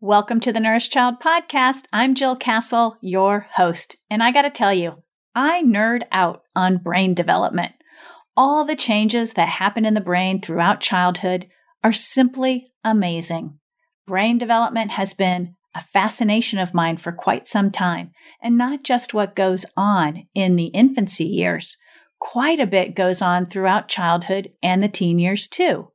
Welcome to the Nourish Child Podcast. I'm Jill Castle, your host. And I got to tell you, I nerd out on brain development. All the changes that happen in the brain throughout childhood are simply amazing. Brain development has been a fascination of mine for quite some time, and not just what goes on in the infancy years. Quite a bit goes on throughout childhood and the teen years, too.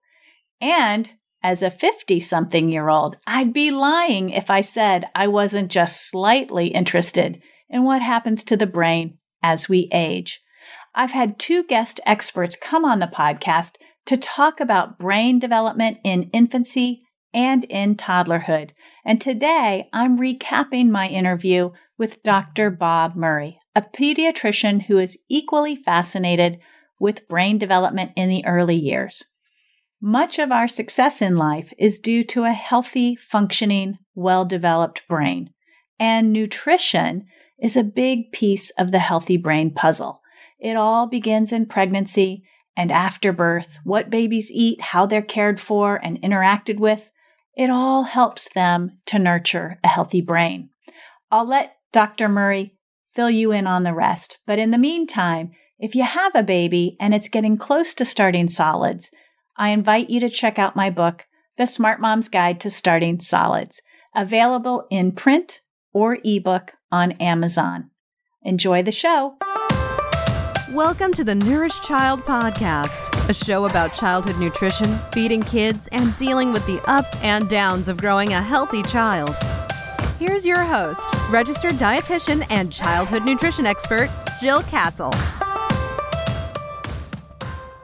And as a 50 something year old, I'd be lying if I said I wasn't just slightly interested in what happens to the brain as we age. I've had two guest experts come on the podcast to talk about brain development in infancy and in toddlerhood. And today I'm recapping my interview with Dr. Bob Murray, a pediatrician who is equally fascinated with brain development in the early years. Much of our success in life is due to a healthy, functioning, well developed brain. And nutrition is a big piece of the healthy brain puzzle. It all begins in pregnancy and after birth, what babies eat, how they're cared for and interacted with. It all helps them to nurture a healthy brain. I'll let Dr. Murray fill you in on the rest. But in the meantime, if you have a baby and it's getting close to starting solids, I invite you to check out my book, The Smart Mom's Guide to Starting Solids, available in print or ebook on Amazon. Enjoy the show. Welcome to the Nourish Child Podcast, a show about childhood nutrition, feeding kids, and dealing with the ups and downs of growing a healthy child. Here's your host, registered dietitian and childhood nutrition expert, Jill Castle.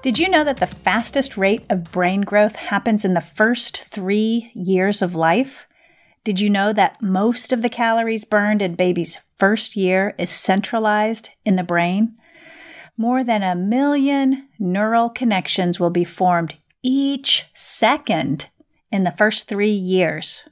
Did you know that the fastest rate of brain growth happens in the first three years of life? Did you know that most of the calories burned in baby's first year is centralized in the brain? More than a million neural connections will be formed each second in the first three years.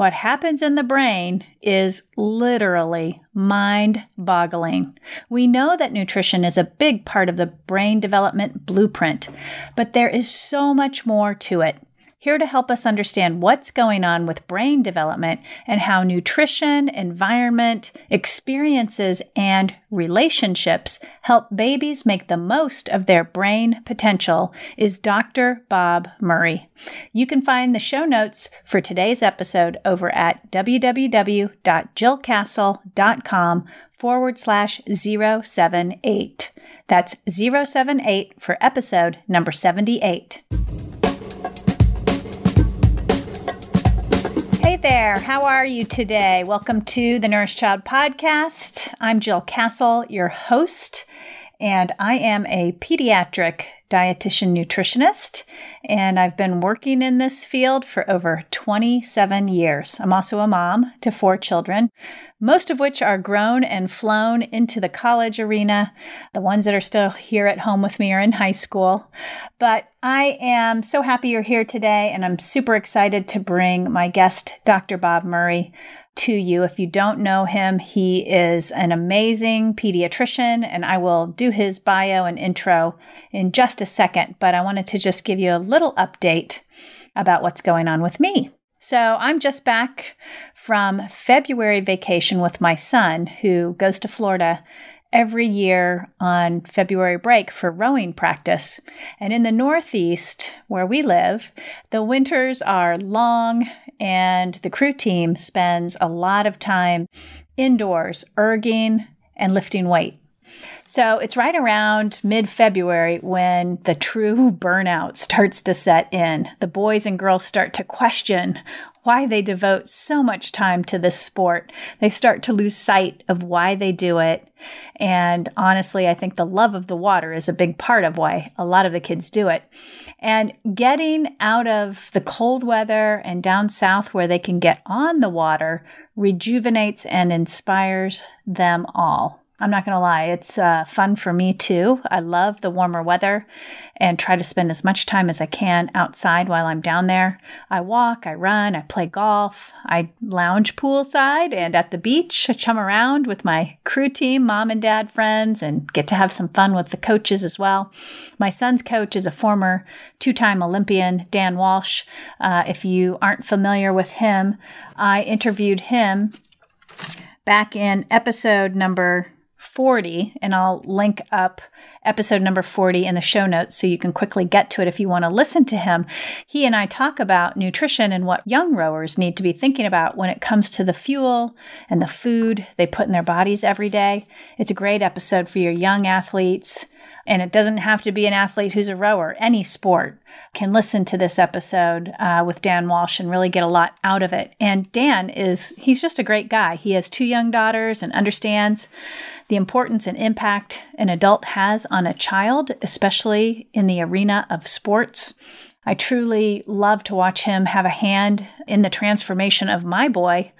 What happens in the brain is literally mind boggling. We know that nutrition is a big part of the brain development blueprint, but there is so much more to it here to help us understand what's going on with brain development and how nutrition, environment, experiences, and relationships help babies make the most of their brain potential is Dr. Bob Murray. You can find the show notes for today's episode over at www.jillcastle.com forward slash 078. That's 078 for episode number 78. Hey there, how are you today? Welcome to the Nourish Child Podcast. I'm Jill Castle, your host, and I am a pediatric dietitian nutritionist, and I've been working in this field for over 27 years. I'm also a mom to four children, most of which are grown and flown into the college arena. The ones that are still here at home with me are in high school. But I am so happy you're here today, and I'm super excited to bring my guest, Dr. Bob Murray, to you. If you don't know him, he is an amazing pediatrician, and I will do his bio and intro in just a second, but I wanted to just give you a little update about what's going on with me. So, I'm just back from February vacation with my son, who goes to Florida every year on February break for rowing practice. And in the Northeast, where we live, the winters are long and the crew team spends a lot of time indoors erging and lifting weight. So it's right around mid February when the true burnout starts to set in. The boys and girls start to question why they devote so much time to this sport. They start to lose sight of why they do it. And honestly, I think the love of the water is a big part of why a lot of the kids do it. And getting out of the cold weather and down south where they can get on the water rejuvenates and inspires them all. I'm not going to lie, it's uh, fun for me too. I love the warmer weather and try to spend as much time as I can outside while I'm down there. I walk, I run, I play golf, I lounge poolside and at the beach. I chum around with my crew team, mom and dad friends, and get to have some fun with the coaches as well. My son's coach is a former two time Olympian, Dan Walsh. Uh, if you aren't familiar with him, I interviewed him back in episode number 40, and I'll link up episode number 40 in the show notes so you can quickly get to it if you want to listen to him. He and I talk about nutrition and what young rowers need to be thinking about when it comes to the fuel and the food they put in their bodies every day. It's a great episode for your young athletes and it doesn't have to be an athlete who's a rower, any sport can listen to this episode uh, with Dan Walsh and really get a lot out of it. And Dan is, he's just a great guy. He has two young daughters and understands the importance and impact an adult has on a child, especially in the arena of sports. I truly love to watch him have a hand in the transformation of my boy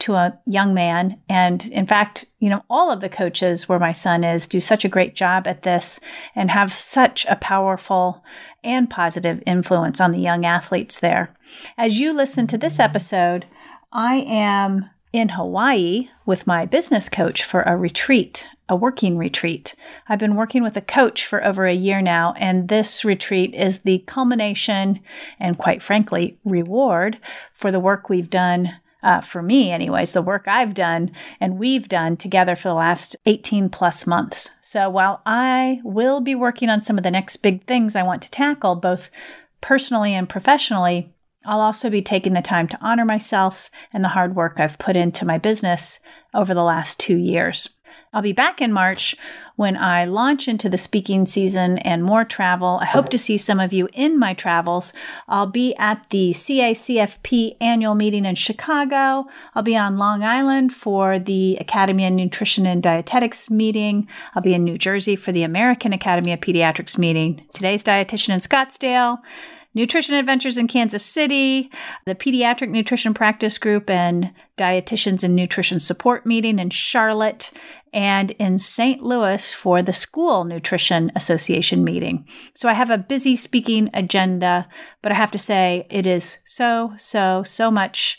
to a young man. And in fact, you know, all of the coaches where my son is do such a great job at this and have such a powerful and positive influence on the young athletes there. As you listen to this episode, I am in Hawaii with my business coach for a retreat a working retreat. I've been working with a coach for over a year now, and this retreat is the culmination and, quite frankly, reward for the work we've done. Uh, for me, anyways, the work I've done and we've done together for the last 18 plus months. So while I will be working on some of the next big things I want to tackle, both personally and professionally, I'll also be taking the time to honor myself and the hard work I've put into my business over the last two years. I'll be back in March when I launch into the speaking season and more travel. I hope to see some of you in my travels. I'll be at the CACFP annual meeting in Chicago. I'll be on Long Island for the Academy of Nutrition and Dietetics meeting. I'll be in New Jersey for the American Academy of Pediatrics meeting. Today's dietitian in Scottsdale. Nutrition Adventures in Kansas City, the Pediatric Nutrition Practice Group and Dietitians and Nutrition Support Meeting in Charlotte, and in St. Louis for the School Nutrition Association meeting. So I have a busy speaking agenda, but I have to say it is so, so, so much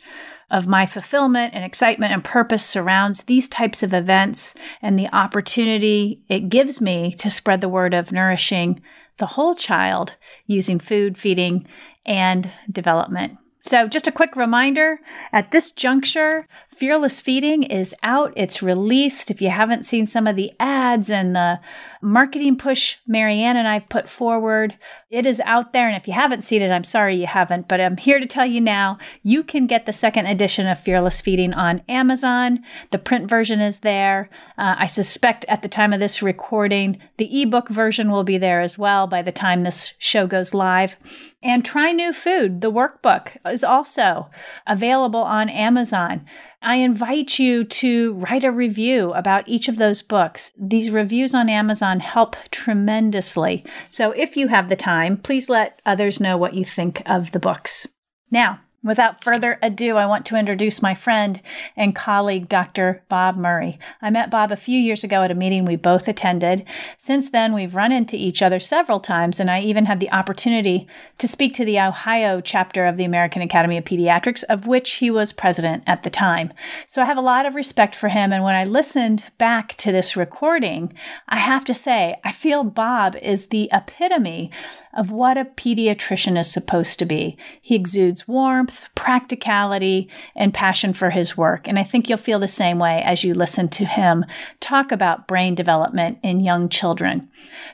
of my fulfillment and excitement and purpose surrounds these types of events and the opportunity it gives me to spread the word of nourishing the whole child using food, feeding, and development. So, just a quick reminder at this juncture, Fearless Feeding is out. It's released. If you haven't seen some of the ads and the marketing push Marianne and i put forward, it is out there. And if you haven't seen it, I'm sorry you haven't, but I'm here to tell you now you can get the second edition of Fearless Feeding on Amazon. The print version is there. Uh, I suspect at the time of this recording, the ebook version will be there as well by the time this show goes live. And Try New Food, the workbook, is also available on Amazon. I invite you to write a review about each of those books. These reviews on Amazon help tremendously. So if you have the time, please let others know what you think of the books. Now, Without further ado, I want to introduce my friend and colleague, Dr. Bob Murray. I met Bob a few years ago at a meeting we both attended. Since then, we've run into each other several times, and I even had the opportunity to speak to the Ohio chapter of the American Academy of Pediatrics, of which he was president at the time. So I have a lot of respect for him, and when I listened back to this recording, I have to say, I feel Bob is the epitome of what a pediatrician is supposed to be. He exudes warmth warmth, practicality, and passion for his work. And I think you'll feel the same way as you listen to him talk about brain development in young children.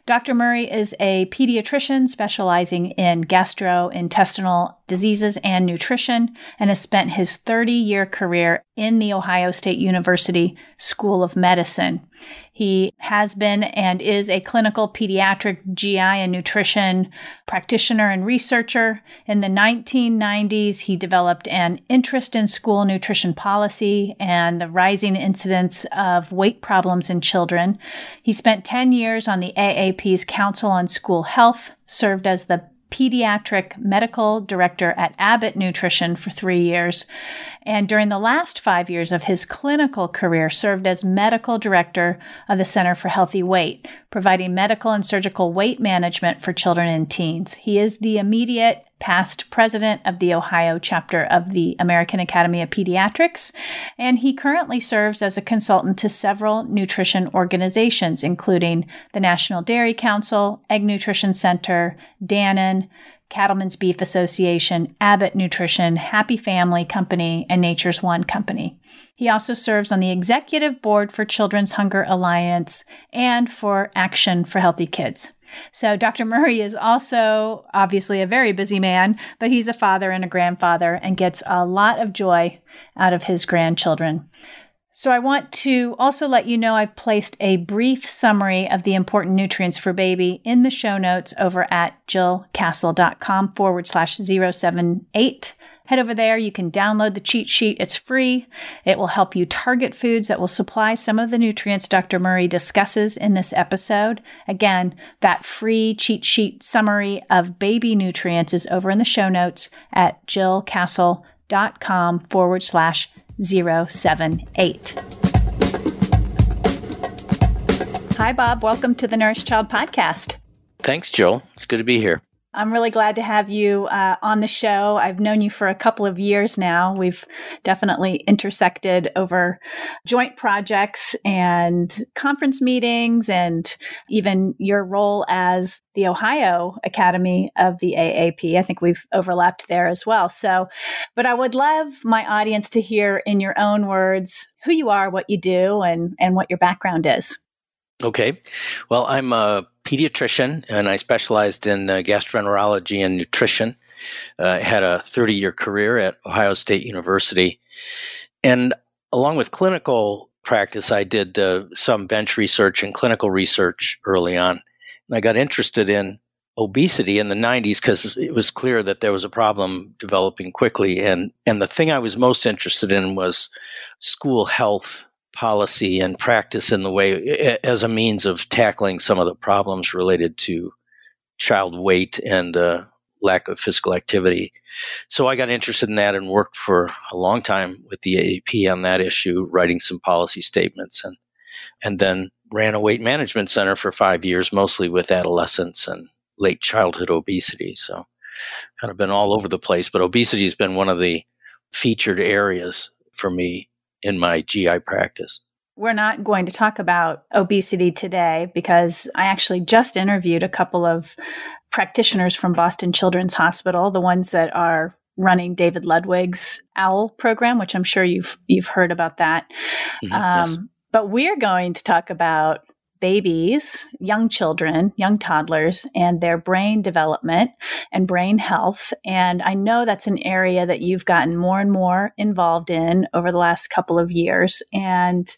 Dr. Murray is a pediatrician specializing in gastrointestinal diseases and nutrition, and has spent his 30 year career in the Ohio State University School of Medicine. He has been and is a clinical pediatric GI and nutrition practitioner and researcher. In the 1990s, he developed an interest in school nutrition policy and the rising incidence of weight problems in children. He spent 10 years on the AAP's Council on School Health, served as the pediatric medical director at Abbott Nutrition for three years and during the last five years of his clinical career served as medical director of the Center for Healthy Weight, providing medical and surgical weight management for children and teens. He is the immediate past president of the Ohio chapter of the American Academy of Pediatrics, and he currently serves as a consultant to several nutrition organizations, including the National Dairy Council, Egg Nutrition Center, Dannon, Cattlemen's Beef Association, Abbott Nutrition, Happy Family Company, and Nature's One Company. He also serves on the executive board for Children's Hunger Alliance and for Action for Healthy Kids. So Dr. Murray is also obviously a very busy man, but he's a father and a grandfather and gets a lot of joy out of his grandchildren. So, I want to also let you know I've placed a brief summary of the important nutrients for baby in the show notes over at jillcastle.com forward slash 078. Head over there. You can download the cheat sheet. It's free. It will help you target foods that will supply some of the nutrients Dr. Murray discusses in this episode. Again, that free cheat sheet summary of baby nutrients is over in the show notes at jillcastle.com forward slash 078. Hi, Bob. Welcome to the Nurse Child Podcast. Thanks, Joel. It's good to be here. I'm really glad to have you uh, on the show. I've known you for a couple of years now. We've definitely intersected over joint projects and conference meetings, and even your role as the Ohio Academy of the AAP. I think we've overlapped there as well. So, but I would love my audience to hear in your own words who you are, what you do, and, and what your background is. Okay. Well, I'm a pediatrician and I specialized in uh, gastroenterology and nutrition. Uh, had a 30 year career at Ohio State University. And along with clinical practice, I did uh, some bench research and clinical research early on. And I got interested in obesity in the 90s because it was clear that there was a problem developing quickly. And, and the thing I was most interested in was school health policy and practice in the way as a means of tackling some of the problems related to child weight and uh, lack of physical activity. So I got interested in that and worked for a long time with the AAP on that issue, writing some policy statements and and then ran a weight management center for five years, mostly with adolescents and late childhood obesity. So kind of been all over the place, but obesity has been one of the featured areas for me in my GI practice. We're not going to talk about obesity today because I actually just interviewed a couple of practitioners from Boston Children's Hospital, the ones that are running David Ludwig's OWL program, which I'm sure you've you've heard about that. Mm-hmm, um, yes. But we're going to talk about babies, young children, young toddlers, and their brain development and brain health. And I know that's an area that you've gotten more and more involved in over the last couple of years. And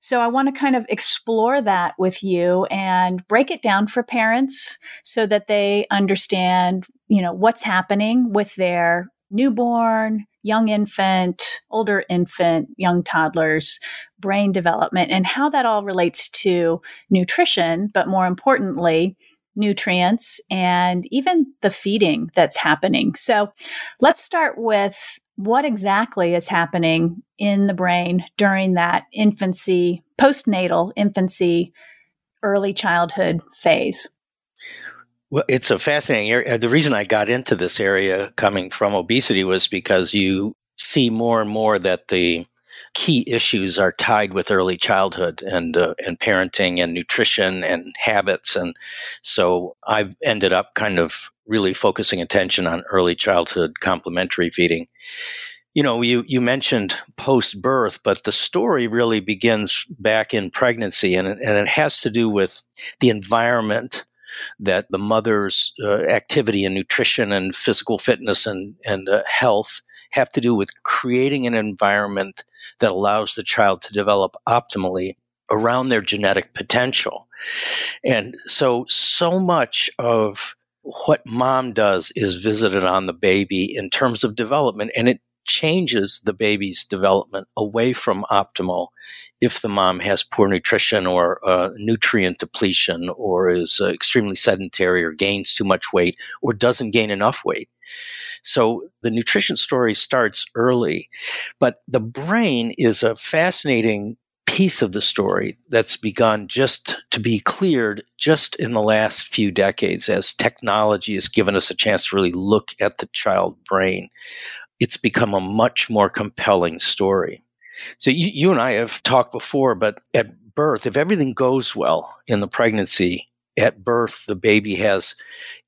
so I want to kind of explore that with you and break it down for parents so that they understand, you know, what's happening with their newborn, young infant, older infant, young toddlers, brain development, and how that all relates to nutrition, but more importantly, nutrients and even the feeding that's happening. So let's start with what exactly is happening in the brain during that infancy, postnatal infancy, early childhood phase. Well, it's a fascinating area. Uh, the reason I got into this area coming from obesity was because you see more and more that the key issues are tied with early childhood and uh, and parenting and nutrition and habits and so I've ended up kind of really focusing attention on early childhood complementary feeding. You know, you you mentioned post birth, but the story really begins back in pregnancy and and it has to do with the environment that the mother's uh, activity and nutrition and physical fitness and, and uh, health have to do with creating an environment that allows the child to develop optimally around their genetic potential. And so, so much of what mom does is visited on the baby in terms of development, and it changes the baby's development away from optimal if the mom has poor nutrition or uh, nutrient depletion or is uh, extremely sedentary or gains too much weight or doesn't gain enough weight. So the nutrition story starts early, but the brain is a fascinating piece of the story that's begun just to be cleared just in the last few decades as technology has given us a chance to really look at the child brain. It's become a much more compelling story. So you, you and I have talked before, but at birth, if everything goes well in the pregnancy, at birth, the baby has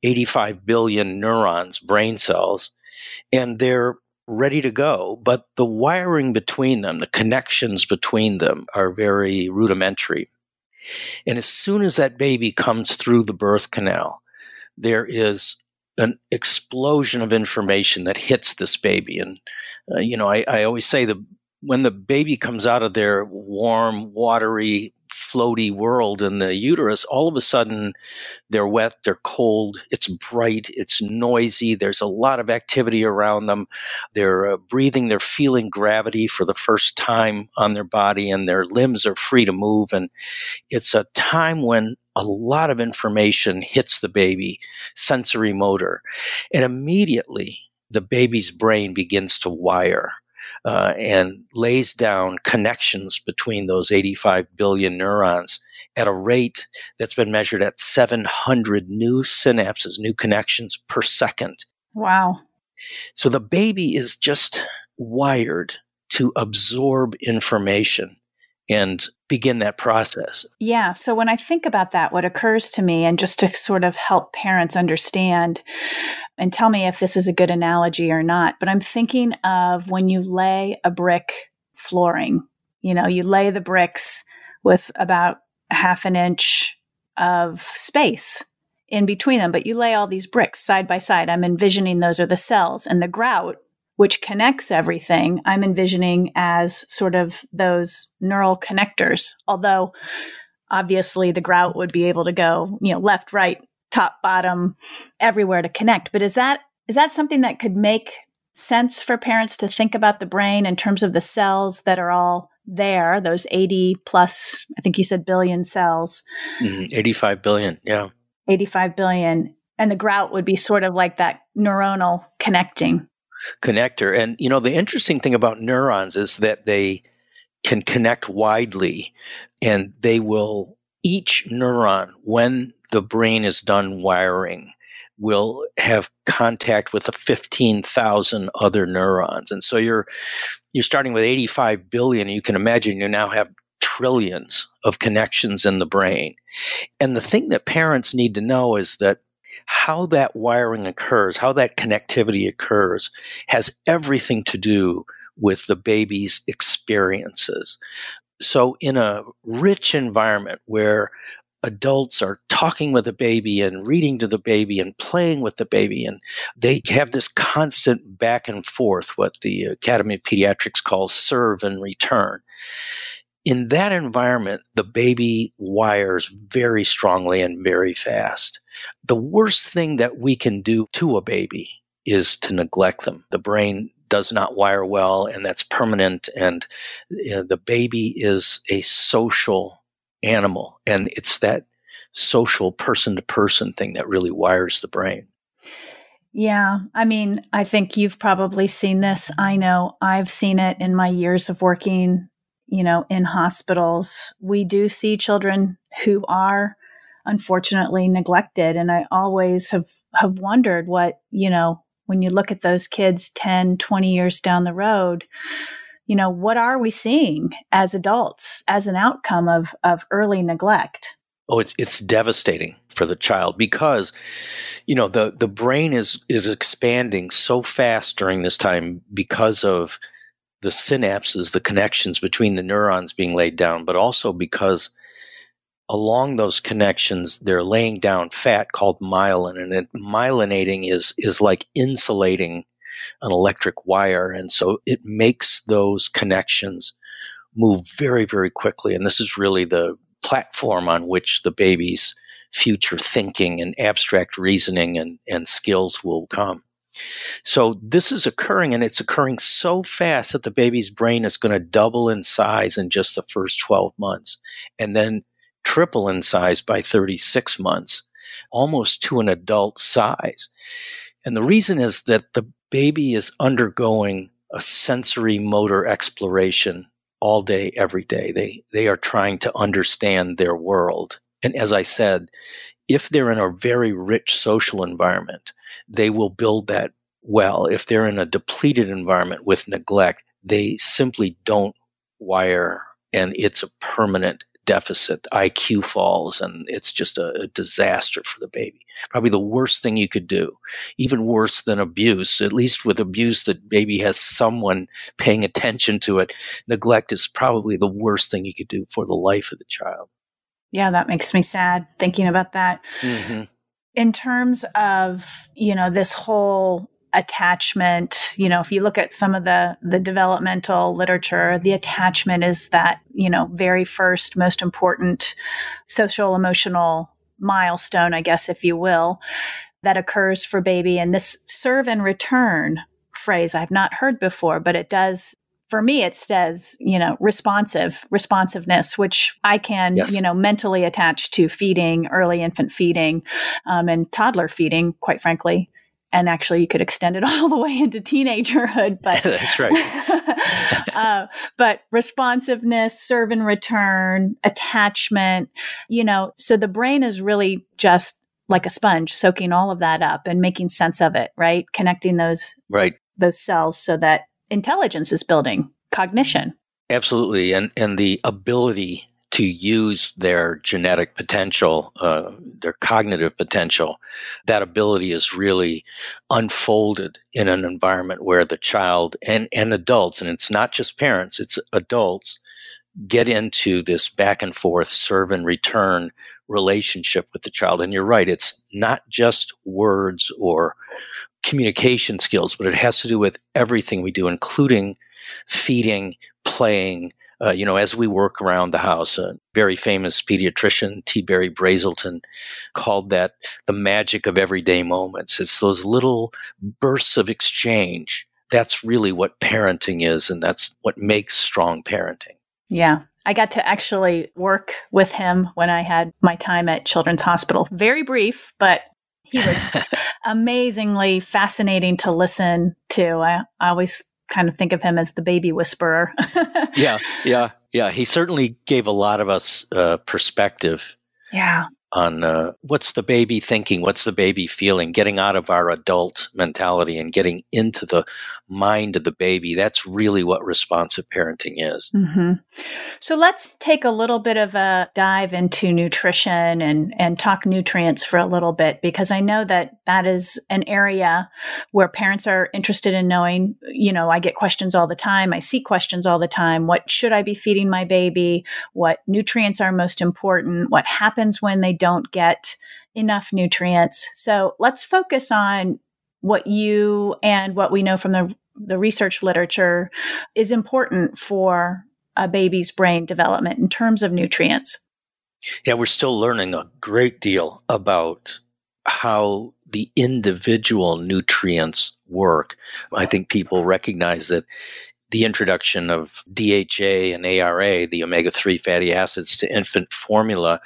85 billion neurons, brain cells, and they're ready to go. But the wiring between them, the connections between them are very rudimentary. And as soon as that baby comes through the birth canal, there is an explosion of information that hits this baby. And, uh, you know, I, I always say the when the baby comes out of their warm, watery, floaty world in the uterus, all of a sudden they're wet, they're cold, it's bright, it's noisy, there's a lot of activity around them. They're uh, breathing, they're feeling gravity for the first time on their body, and their limbs are free to move. And it's a time when a lot of information hits the baby, sensory motor, and immediately the baby's brain begins to wire uh, and lays down connections between those 85 billion neurons at a rate that's been measured at 700 new synapses, new connections per second. Wow. So the baby is just wired to absorb information and begin that process. Yeah. So when I think about that, what occurs to me, and just to sort of help parents understand and tell me if this is a good analogy or not, but I'm thinking of when you lay a brick flooring, you know, you lay the bricks with about half an inch of space in between them, but you lay all these bricks side by side. I'm envisioning those are the cells and the grout which connects everything, I'm envisioning as sort of those neural connectors. Although obviously the grout would be able to go, you know, left, right, top, bottom, everywhere to connect. But is that is that something that could make sense for parents to think about the brain in terms of the cells that are all there, those 80 plus, I think you said billion cells. Mm, 85 billion, yeah. 85 billion. And the grout would be sort of like that neuronal connecting connector. And you know, the interesting thing about neurons is that they can connect widely and they will each neuron when the brain is done wiring will have contact with the 15,000 other neurons. And so you're you're starting with 85 billion you can imagine you now have trillions of connections in the brain. And the thing that parents need to know is that how that wiring occurs, how that connectivity occurs, has everything to do with the baby's experiences. So, in a rich environment where adults are talking with the baby and reading to the baby and playing with the baby and they have this constant back and forth what the academy of pediatrics calls serve and return in that environment the baby wires very strongly and very fast the worst thing that we can do to a baby is to neglect them. The brain does not wire well, and that's permanent. And you know, the baby is a social animal, and it's that social person to person thing that really wires the brain. Yeah. I mean, I think you've probably seen this. I know I've seen it in my years of working, you know, in hospitals. We do see children who are unfortunately neglected. And I always have, have wondered what, you know, when you look at those kids 10, 20 years down the road, you know, what are we seeing as adults as an outcome of, of early neglect? Oh, it's it's devastating for the child because, you know, the the brain is is expanding so fast during this time because of the synapses, the connections between the neurons being laid down, but also because along those connections, they're laying down fat called myelin, and it, myelinating is is like insulating an electric wire, and so it makes those connections move very very quickly. And this is really the platform on which the baby's future thinking and abstract reasoning and, and skills will come. So this is occurring and it's occurring so fast that the baby's brain is going to double in size in just the first 12 months. And then triple in size by 36 months, almost to an adult size. And the reason is that the baby is undergoing a sensory motor exploration all day, every day. They, they are trying to understand their world. And as I said, if they're in a very rich social environment, they will build that well. If they're in a depleted environment with neglect, they simply don't wire and it's a permanent deficit, IQ falls, and it's just a, a, disaster for the baby. Probably the worst thing you could do, even worse than abuse. At least with abuse, the baby has someone paying attention to it. Neglect is probably the worst thing you could do for the life of the child. Yeah, that makes me sad thinking about that. Mm-hmm. In terms of, you know, this whole attachment you know if you look at some of the the developmental literature the attachment is that you know very first most important social emotional milestone i guess if you will that occurs for baby and this serve and return phrase i've not heard before but it does for me it says you know responsive responsiveness which i can yes. you know mentally attach to feeding early infant feeding um, and toddler feeding quite frankly and actually you could extend it all the way into teenagerhood but that's right uh, but responsiveness serve and return attachment you know so the brain is really just like a sponge soaking all of that up and making sense of it right connecting those right those cells so that intelligence is building cognition absolutely and and the ability to use their genetic potential, uh, their cognitive potential, that ability is really unfolded in an environment where the child and, and adults, and it's not just parents, it's adults, get into this back and forth serve and return relationship with the child. And you're right, it's not just words or communication skills, but it has to do with everything we do, including feeding, playing, uh, you know, as we work around the house, a very famous pediatrician, T. Barry Brazelton, called that the magic of everyday moments. It's those little bursts of exchange. That's really what parenting is, and that's what makes strong parenting. Yeah. I got to actually work with him when I had my time at Children's Hospital. Very brief, but he was amazingly fascinating to listen to. I, I always kind of think of him as the baby whisperer. yeah, yeah, yeah. He certainly gave a lot of us uh, perspective. Yeah on uh, what's the baby thinking, what's the baby feeling, getting out of our adult mentality and getting into the mind of the baby. That's really what responsive parenting is. Mm-hmm. So let's take a little bit of a dive into nutrition and, and talk nutrients for a little bit, because I know that that is an area where parents are interested in knowing. You know, I get questions all the time, I see questions all the time. What should I be feeding my baby? What nutrients are most important? What happens when they don't get enough nutrients. So let's focus on what you and what we know from the, the research literature is important for a baby's brain development in terms of nutrients. Yeah, we're still learning a great deal about how the individual nutrients work. I think people recognize that the introduction of DHA and ARA, the omega 3 fatty acids, to infant formula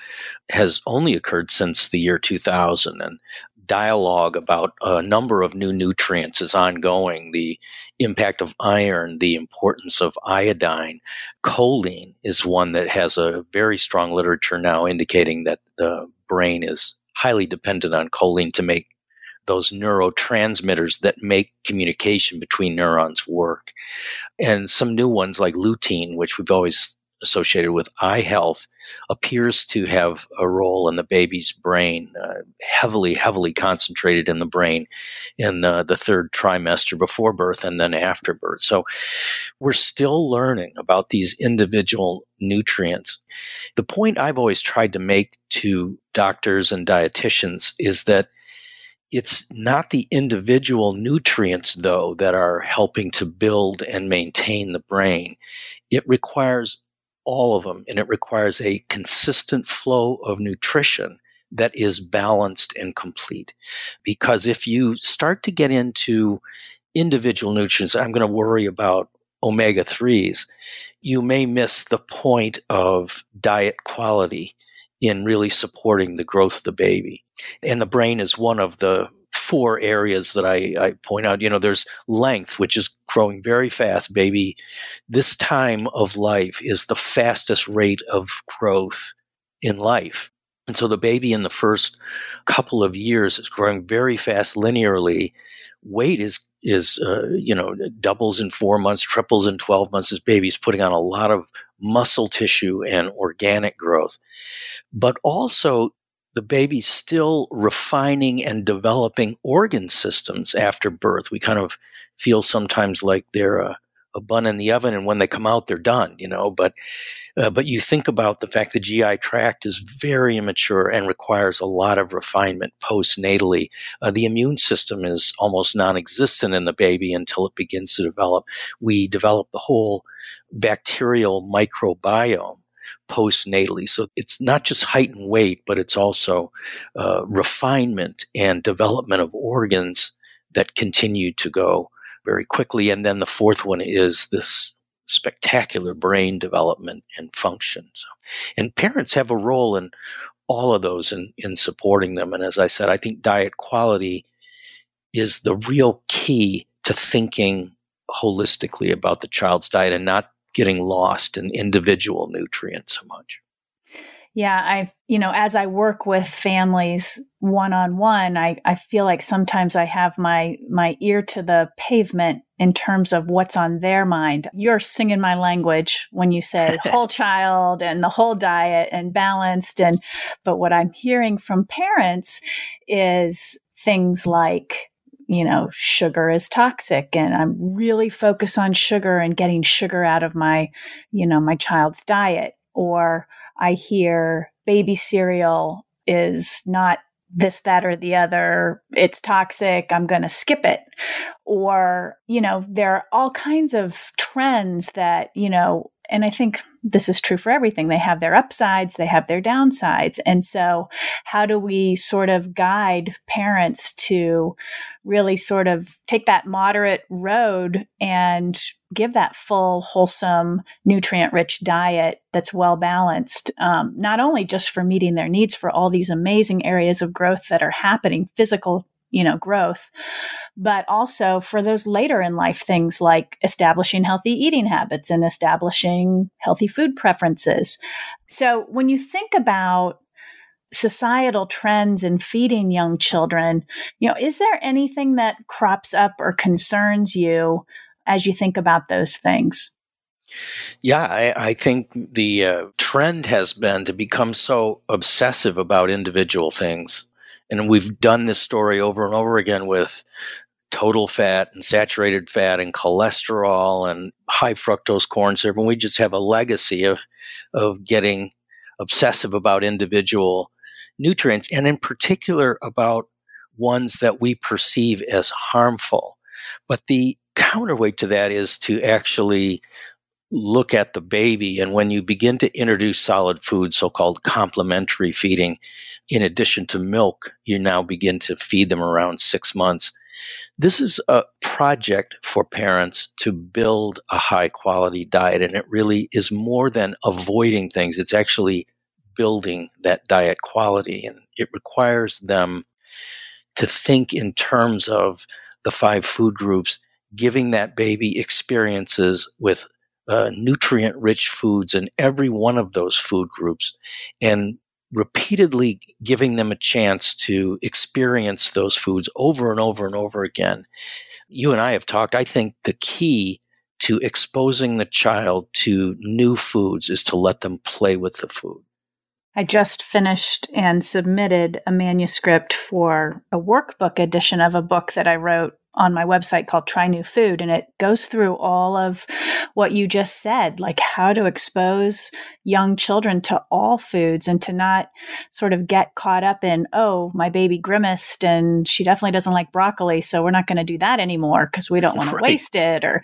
has only occurred since the year 2000. And dialogue about a number of new nutrients is ongoing the impact of iron, the importance of iodine. Choline is one that has a very strong literature now indicating that the brain is highly dependent on choline to make those neurotransmitters that make communication between neurons work. And some new ones like lutein, which we've always associated with eye health, appears to have a role in the baby's brain, uh, heavily, heavily concentrated in the brain in uh, the third trimester before birth and then after birth. So we're still learning about these individual nutrients. The point I've always tried to make to doctors and dietitians is that it's not the individual nutrients, though, that are helping to build and maintain the brain. It requires all of them, and it requires a consistent flow of nutrition that is balanced and complete. Because if you start to get into individual nutrients, I'm going to worry about omega 3s, you may miss the point of diet quality in really supporting the growth of the baby. And the brain is one of the four areas that I, I, point out. You know, there's length, which is growing very fast, baby. This time of life is the fastest rate of growth in life. And so the baby in the first couple of years is growing very fast linearly. Weight is is uh, you know doubles in four months, triples in twelve months as babies, putting on a lot of muscle tissue and organic growth, but also the baby's still refining and developing organ systems after birth. We kind of feel sometimes like they're a uh, a bun in the oven, and when they come out, they're done. You know, but uh, but you think about the fact the GI tract is very immature and requires a lot of refinement postnatally. Uh, the immune system is almost non-existent in the baby until it begins to develop. We develop the whole bacterial microbiome postnatally. So it's not just height and weight, but it's also uh, refinement and development of organs that continue to go very quickly. And then the fourth one is this spectacular brain development and function. So, and parents have a role in all of those in, in supporting them. And as I said, I think diet quality is the real key to thinking holistically about the child's diet and not getting lost in individual nutrients so much. Yeah, I, you know, as I work with families one on one, I, I feel like sometimes I have my, my ear to the pavement in terms of what's on their mind. You're singing my language when you say whole child and the whole diet and balanced. And, but what I'm hearing from parents is things like, you know, sugar is toxic and I'm really focused on sugar and getting sugar out of my, you know, my child's diet or, I hear baby cereal is not this, that, or the other. It's toxic. I'm going to skip it. Or, you know, there are all kinds of trends that, you know, and I think this is true for everything. They have their upsides, they have their downsides. And so, how do we sort of guide parents to really sort of take that moderate road and give that full, wholesome, nutrient rich diet that's well balanced, um, not only just for meeting their needs for all these amazing areas of growth that are happening, physical you know growth but also for those later in life things like establishing healthy eating habits and establishing healthy food preferences so when you think about societal trends in feeding young children you know is there anything that crops up or concerns you as you think about those things? Yeah, I, I, think the uh, trend has been to become so obsessive about individual things. And we've done this story over and over again with total fat and saturated fat and cholesterol and high fructose corn syrup. And we just have a legacy of, of getting obsessive about individual nutrients and, in particular, about ones that we perceive as harmful. But the counterweight to that is to actually look at the baby. And when you begin to introduce solid food, so called complementary feeding, in addition to milk, you now begin to feed them around six months. This is a project for parents to build a high quality diet. And it really is more than avoiding things, it's actually building that diet quality. And it requires them to think in terms of the five food groups giving that baby experiences with uh, nutrient rich foods in every one of those food groups and repeatedly giving them a chance to experience those foods over and over and over again. You and I have talked, I think the key to exposing the child to new foods is to let them play with the food. I just finished and submitted a manuscript for a workbook edition of a book that I wrote on my website called Try New Food, and it goes through all of what you just said, like how to expose young children to all foods and to not sort of get caught up in, oh, my baby grimaced and she definitely doesn't like broccoli, so we're not going to do that anymore because we don't want right. to waste it, or,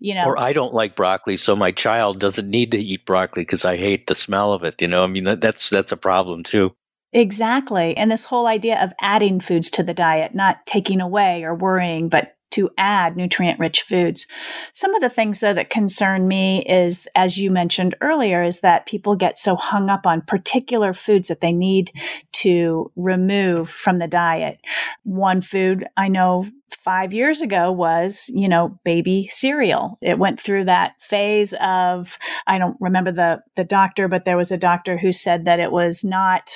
you know. Or I don't like broccoli, so my child doesn't need to eat broccoli because I hate the smell of it. You know, I mean, that, that's, that's a problem too. Exactly. And this whole idea of adding foods to the diet, not taking away or worrying, but to add nutrient rich foods. Some of the things though that concern me is, as you mentioned earlier, is that people get so hung up on particular foods that they need to remove from the diet. One food I know five years ago was, you know, baby cereal. It went through that phase of, I don't remember the, the doctor, but there was a doctor who said that it was not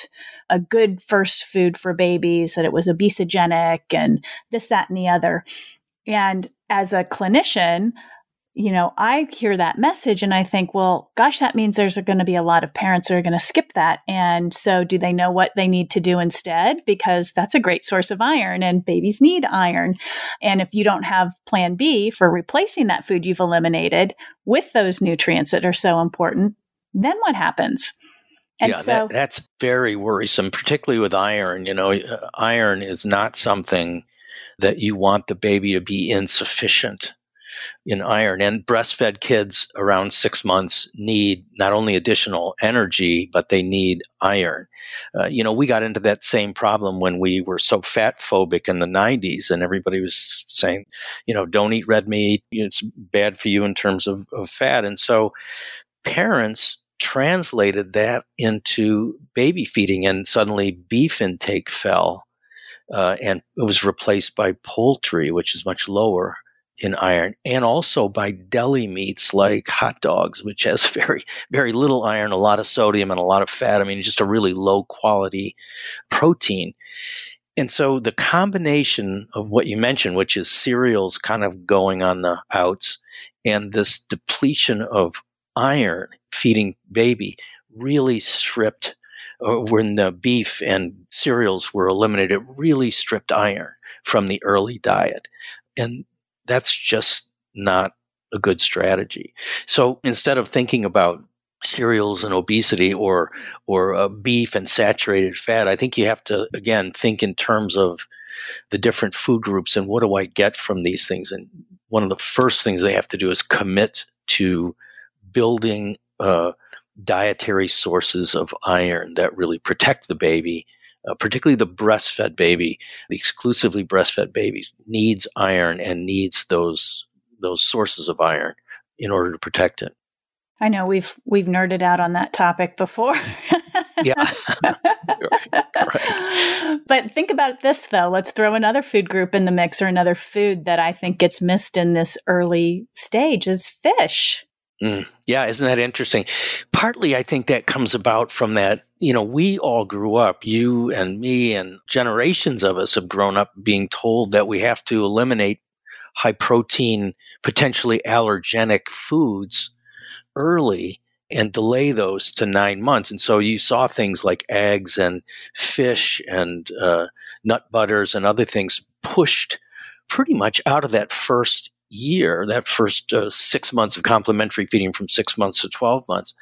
a good first food for babies, that it was obesogenic and this, that, and the other. And as a clinician, you know, I hear that message and I think, well, gosh, that means there's going to be a lot of parents that are going to skip that. And so, do they know what they need to do instead? Because that's a great source of iron and babies need iron. And if you don't have plan B for replacing that food you've eliminated with those nutrients that are so important, then what happens? And yeah, so, that, that's very worrisome, particularly with iron. You know, uh, iron is not something that you want the baby to be insufficient in iron. And breastfed kids around six months need not only additional energy, but they need iron. Uh, you know, we got into that same problem when we were so fat phobic in the 90s, and everybody was saying, you know, don't eat red meat, it's bad for you in terms of, of fat. And so parents translated that into baby feeding, and suddenly beef intake fell. Uh, and it was replaced by poultry, which is much lower in iron and also by deli meats like hot dogs which has very very little iron a lot of sodium and a lot of fat i mean just a really low quality protein and so the combination of what you mentioned which is cereals kind of going on the outs and this depletion of iron feeding baby really stripped uh, when the beef and cereals were eliminated it really stripped iron from the early diet and that's just not a good strategy. So instead of thinking about cereals and obesity or or uh, beef and saturated fat, I think you have to again think in terms of the different food groups and what do I get from these things. And one of the first things they have to do is commit to building uh, dietary sources of iron that really protect the baby uh, particularly the breastfed baby, the exclusively breastfed babies, needs iron and needs those those sources of iron in order to protect it. I know we've we've nerded out on that topic before. yeah. But think about this though. Let's throw another food group in the mix or another food that I think gets missed in this early stage is fish. Mm. yeah, isn't that interesting? Partly I think that comes about from that you know, we all grew up, you and me and generations of us have grown up being told that we have to eliminate high protein, potentially allergenic foods early and delay those to nine months. And so you saw things like eggs and fish and uh, nut butters and other things pushed pretty much out of that first year, that first uh, six months of complementary feeding from six months to 12 months.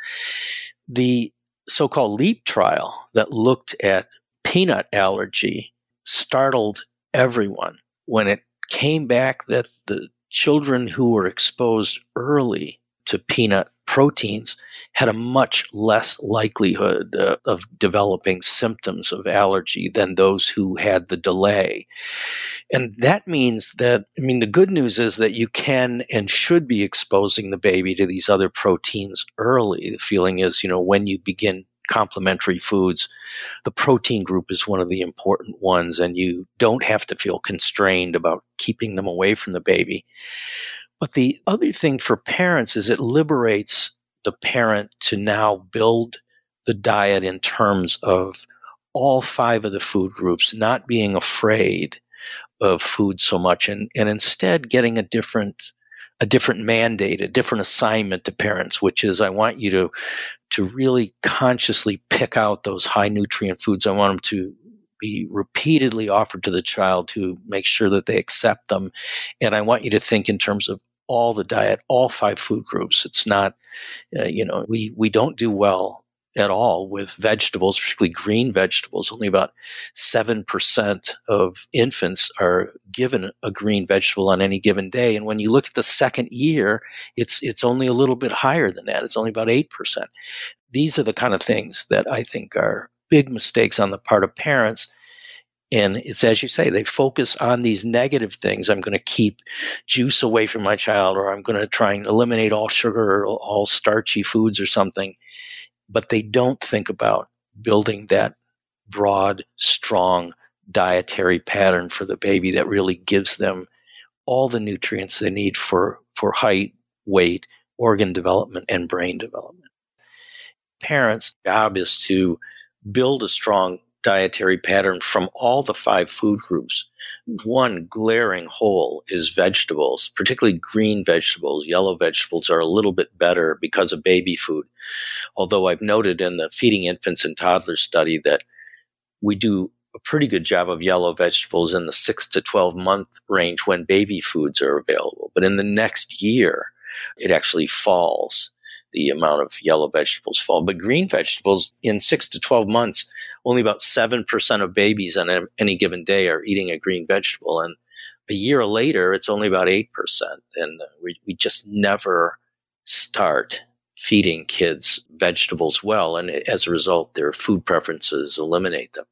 The so called LEAP trial that looked at peanut allergy startled everyone when it came back that the children who were exposed early to peanut proteins had a much less likelihood uh, of developing symptoms of allergy than those who had the delay. And that means that, I mean, the good news is that you can and should be exposing the baby to these other proteins early. The feeling is, you know, when you begin complementary foods, the protein group is one of the important ones, and you don't have to feel constrained about keeping them away from the baby. But the other thing for parents is it liberates the parent to now build the diet in terms of all five of the food groups, not being afraid of food so much and, and instead getting a different a different mandate, a different assignment to parents, which is I want you to to really consciously pick out those high nutrient foods. I want them to be repeatedly offered to the child to make sure that they accept them. And I want you to think in terms of all the diet, all five food groups. It's not, uh, you know, we, we don't do well at all with vegetables, particularly green vegetables. Only about 7% of infants are given a green vegetable on any given day. And when you look at the second year, it's, it's only a little bit higher than that. It's only about 8%. These are the kind of things that I think are big mistakes on the part of parents and it's as you say, they focus on these negative things. I'm going to keep juice away from my child, or I'm going to try and eliminate all sugar or all starchy foods or something. But they don't think about building that broad, strong dietary pattern for the baby that really gives them all the nutrients they need for, for height, weight, organ development, and brain development. Parents' job is to build a strong dietary pattern from all the five food groups. One glaring hole is vegetables, particularly green vegetables. Yellow vegetables are a little bit better because of baby food. Although I've noted in the feeding infants and toddlers study that we do a pretty good job of yellow vegetables in the six to 12 month range when baby foods are available. But in the next year, it actually falls the amount of yellow vegetables fall. But green vegetables in six to 12 months, only about 7% of babies on any given day are eating a green vegetable. And a year later, it's only about 8%. And we, we just never start feeding kids vegetables well. And as a result, their food preferences eliminate them.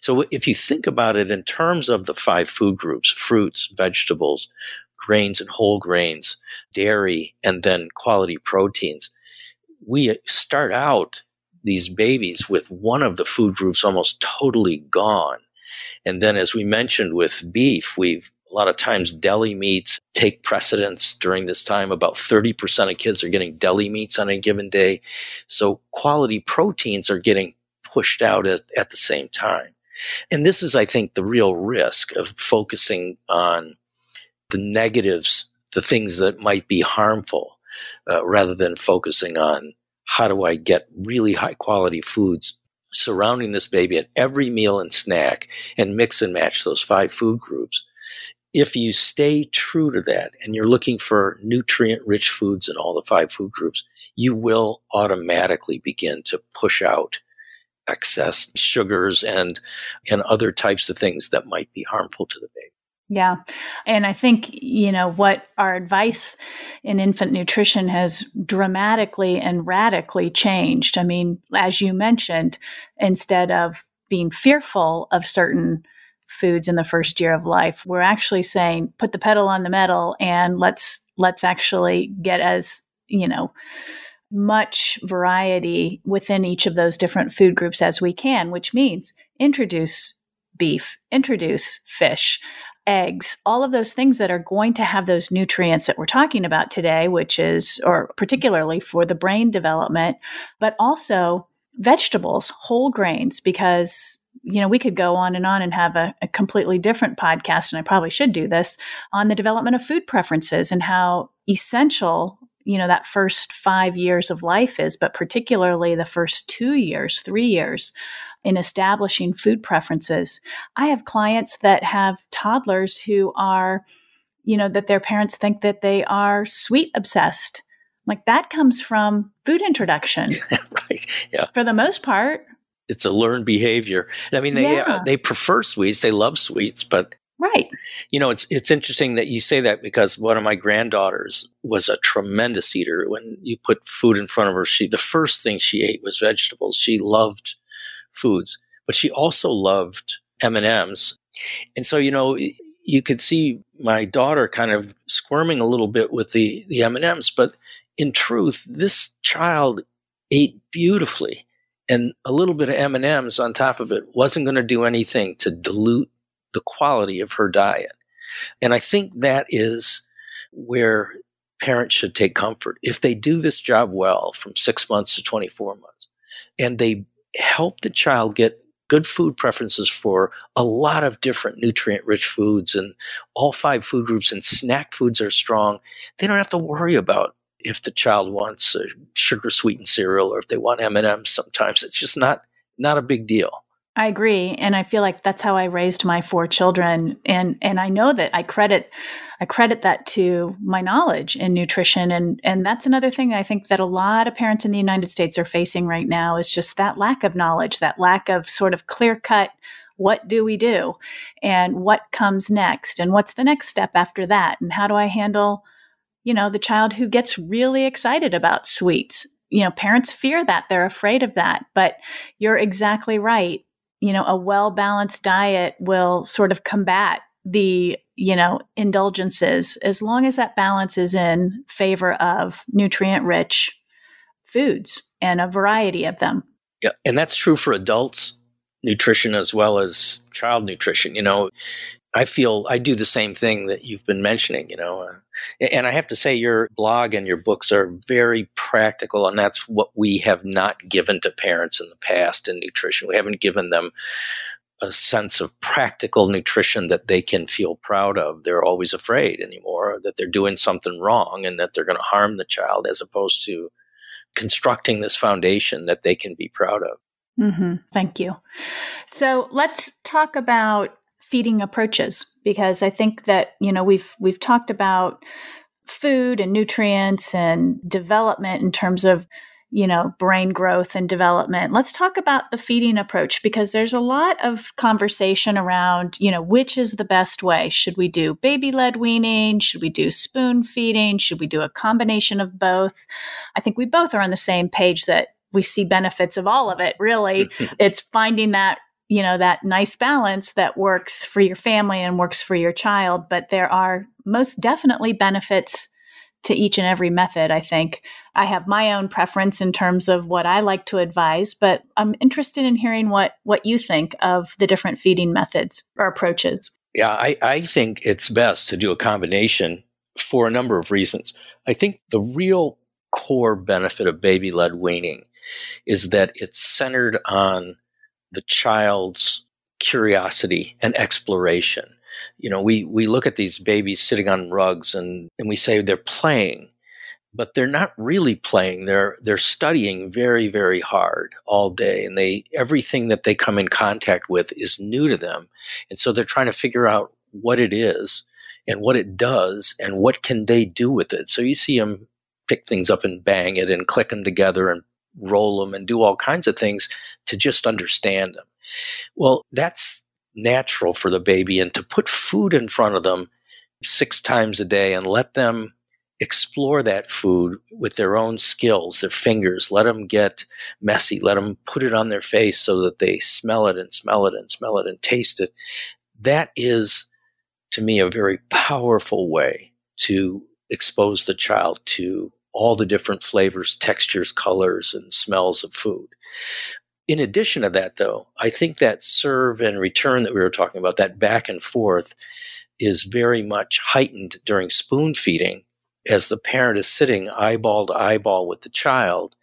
So if you think about it in terms of the five food groups fruits, vegetables, grains and whole grains, dairy, and then quality proteins we start out these babies with one of the food groups almost totally gone. And then, as we mentioned with beef, we've a lot of times deli meats take precedence during this time. About 30% of kids are getting deli meats on a given day. So, quality proteins are getting pushed out at, at the same time. And this is, I think, the real risk of focusing on the negatives, the things that might be harmful uh, rather than focusing on how do I get really high quality foods surrounding this baby at every meal and snack and mix and match those five food groups. If you stay true to that and you're looking for nutrient rich foods in all the five food groups, you will automatically begin to push out excess sugars and and other types of things that might be harmful to the baby. Yeah. And I think, you know, what our advice in infant nutrition has dramatically and radically changed. I mean, as you mentioned, instead of being fearful of certain foods in the first year of life, we're actually saying put the pedal on the metal and let's let's actually get as, you know, much variety within each of those different food groups as we can, which means introduce beef, introduce fish, eggs, all of those things that are going to have those nutrients that we're talking about today, which is, or particularly for the brain development, but also vegetables, whole grains, because you know, we could go on and on and have a, a completely different podcast, and I probably should do this on the development of food preferences and how essential you know that first five years of life is but particularly the first two years three years in establishing food preferences. I have clients that have toddlers who are, you know, that their parents think that they are sweet obsessed. Like that comes from food introduction. right. Yeah. For the most part. It's a learned behavior. I mean, they uh, yeah. uh, they prefer sweets. They love sweets, but Right. You know, it's it's interesting that you say that because one of my granddaughters was a tremendous eater. When you put food in front of her, she the first thing she ate was vegetables. She loved foods, but she also loved M&Ms. And so, you know, you could see my daughter kind of squirming a little bit with the the M&Ms, but in truth, this child ate beautifully and a little bit of M&Ms on top of it wasn't going to do anything to dilute the quality of her diet. And I think that is where parents should take comfort. If they do this job well from 6 months to 24 months and they help the child get good food preferences for a lot of different nutrient rich foods and all five food groups and snack foods are strong they don't have to worry about if the child wants a uh, sugar sweetened cereal or if they want m&ms sometimes it's just not not a big deal I agree, and I feel like that's how I raised my four children, and and I know that I credit I credit that to my knowledge in nutrition, and and that's another thing I think that a lot of parents in the United States are facing right now is just that lack of knowledge, that lack of sort of clear cut what do we do, and what comes next, and what's the next step after that, and how do I handle you know the child who gets really excited about sweets you know parents fear that they're afraid of that but you're exactly right you know, a well balanced diet will sort of combat the, you know, indulgences as long as that balance is in favor of nutrient rich foods and a variety of them. Yeah. And that's true for adults nutrition as well as child nutrition. You know, I feel I do the same thing that you've been mentioning, you know. Uh, and I have to say, your blog and your books are very practical, and that's what we have not given to parents in the past in nutrition. We haven't given them a sense of practical nutrition that they can feel proud of. They're always afraid anymore that they're doing something wrong and that they're going to harm the child, as opposed to constructing this foundation that they can be proud of. Mm-hmm. Thank you. So let's talk about feeding approaches because I think that you know we've we've talked about food and nutrients and development in terms of you know brain growth and development let's talk about the feeding approach because there's a lot of conversation around you know which is the best way should we do baby led weaning should we do spoon feeding should we do a combination of both i think we both are on the same page that we see benefits of all of it really it's finding that you know that nice balance that works for your family and works for your child but there are most definitely benefits to each and every method i think i have my own preference in terms of what i like to advise but i'm interested in hearing what what you think of the different feeding methods or approaches yeah i, I think it's best to do a combination for a number of reasons i think the real core benefit of baby-led weaning is that it's centered on the child's curiosity and exploration. You know, we, we look at these babies sitting on rugs and, and we say they're playing, but they're not really playing. They're they're studying very, very hard all day. And they everything that they come in contact with is new to them. And so they're trying to figure out what it is and what it does and what can they do with it. So you see them pick things up and bang it and click them together and roll them and do all kinds of things to just understand them. Well, that's natural for the baby, and to put food in front of them six times a day and let them explore that food with their own skills, their fingers, let them get messy, let them put it on their face so that they smell it and smell it and smell it and taste it. That is, to me, a very powerful way to expose the child to all the different flavors, textures, colors, and smells of food. In addition to that, though, I think that serve and return that we were talking about, that back and forth, is very much heightened during spoon feeding as the parent is sitting eyeball to eyeball with the child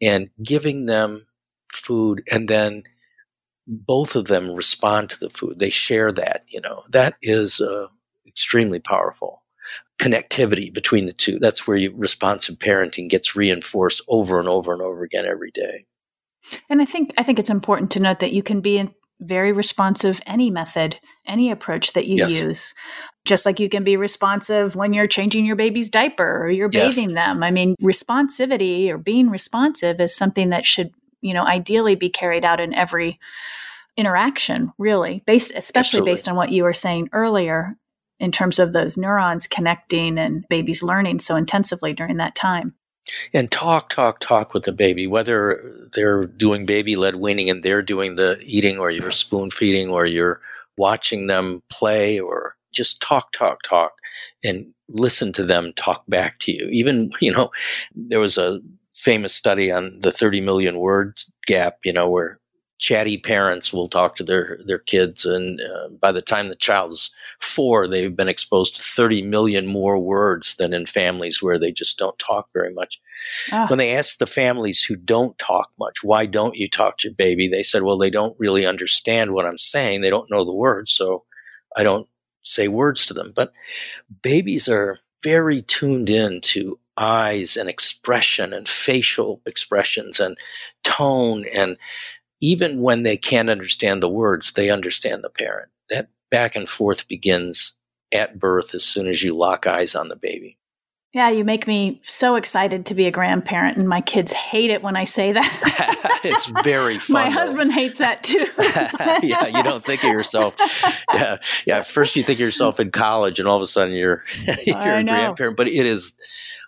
and giving them food and then both of them respond to the food they share that you know that is uh, extremely powerful connectivity between the two. That's where responsive parenting gets reinforced over and over and over again every day. And I think I think it's important to note that you can be very responsive any method, any approach that you yes. use. Just like you can be responsive when you're changing your baby's diaper or you're yes. bathing them. I mean, responsivity or being responsive is something that should, you know, ideally be carried out in every interaction really based especially Absolutely. based on what you were saying earlier in terms of those neurons connecting and babies learning so intensively during that time. And talk, talk, talk with the baby, whether they're doing baby led weaning and they're doing the eating or you're spoon feeding or you're watching them play or just talk, talk, talk and listen to them talk back to you. Even, you know, there was a famous study on the 30 million word gap, you know, where chatty parents will talk to their their kids, and uh, by the time the child is four, they've been exposed to 30 million more words than in families where they just don't talk very much. Ah. When they asked the families who don't talk much, why don't you talk to your baby? They said, well, they don't really understand what I'm saying. They don't know the words, so I don't say words to them. But babies are very tuned in to eyes and expression and facial expressions and tone and even when they can't understand the words, they understand the parent. That back and forth begins at birth as soon as you lock eyes on the baby. Yeah, you make me so excited to be a grandparent, and my kids hate it when I say that. it's very fun. My though. husband hates that too. yeah, you don't think of yourself. Yeah, yeah. First, you think of yourself in college, and all of a sudden, you're you're a grandparent. But it is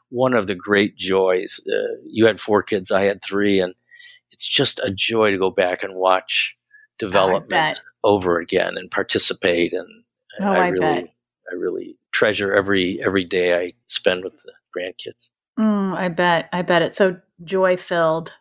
one of the great joys. Uh, you had four kids, I had three, and it's just a joy to go back and watch oh, development over again and participate. And oh, I, I, I, really, bet. I really treasure every every day I spend with the grandkids. Mm, I bet. I bet it's so joy filled.